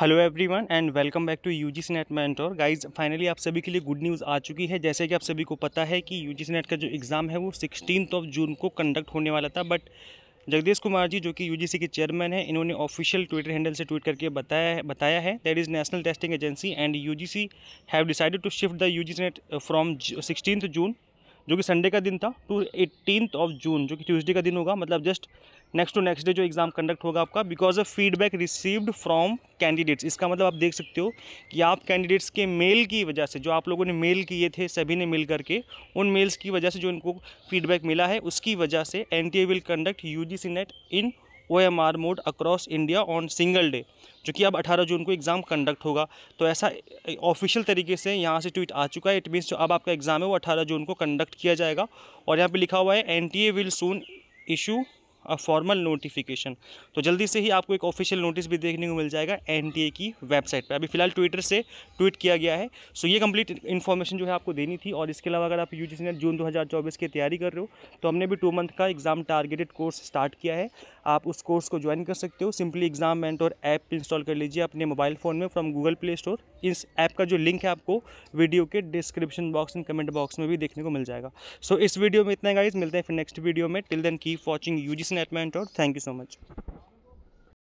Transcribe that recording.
hello everyone and welcome back to U G C NET और guys finally आप सभी के लिए गुड न्यूज़ आ चुकी है जैसे कि आप सभी को पता है कि यू जी सी नेट का जो एग्ज़ाम है वो सिक्सटीन ऑफ जून को कंडक्ट होने वाला था बट जगदीश कुमार जी जो कि यू जी सी के चेयरमैन हैं इन्होंने ऑफिशियल ट्विटर हैंडल से ट्वीट करके बताया है बताया है that is National Testing Agency and U G C have decided to shift the U G C NET from sixteen June जो कि संडे का दिन था टू एटीनथ ऑफ जून जो कि ट्यूज़डे का दिन होगा मतलब just next to next day जो एग्ज़ाम कंडक्ट होगा आपका because of feedback received from candidates इसका मतलब आप देख सकते हो कि आप कैंडिडेट्स के मेल की वजह से जो आप लोगों ने मेल किए थे सभी ने मिल करके उन मेल्स की वजह से जो इनको फीडबैक मिला है उसकी वजह से N will conduct U G NET in O M R mode across India on single day जो कि अब 18 जून को एग्ज़ाम कंडक्ट होगा तो ऐसा ऑफिशियल तरीके से यहाँ से ट्वीट आ चुका है इट मीन्स जो अब आपका एग्ज़ाम है वो 18 जून को कंडक्ट किया जाएगा और यहाँ पे लिखा हुआ है N T A will soon issue formal notification तो जल्दी से ही आपको एक ऑफिशियल नोटिस भी देखने को मिल जाएगा एन की वेबसाइट पर अभी फिलहाल ट्विटर से ट्वीट किया गया है सो ये कंप्लीट इन्फॉर्मेशन जो है आपको देनी थी और इसके अलावा अगर आप यू जून दो की तैयारी कर रहे हो तो हमने भी टू मंथ का एग्ज़ाम टारगेटेड कोर्स स्टार्ट किया है आप उस कोर्स को ज्वाइन कर सकते हो सिंपली एग्जाम और ऐप इंस्टॉल कर लीजिए अपने मोबाइल फ़ोन में फ्रॉम गूगल प्ले स्टोर इस ऐप का जो लिंक है आपको वीडियो के description box and comment box में भी देखने को मिल जाएगा सो so, इस वीडियो में इतना गाइज मिलते हैं फिर नेक्स्ट वीडियो में till then keep watching U G net mentor thank you so much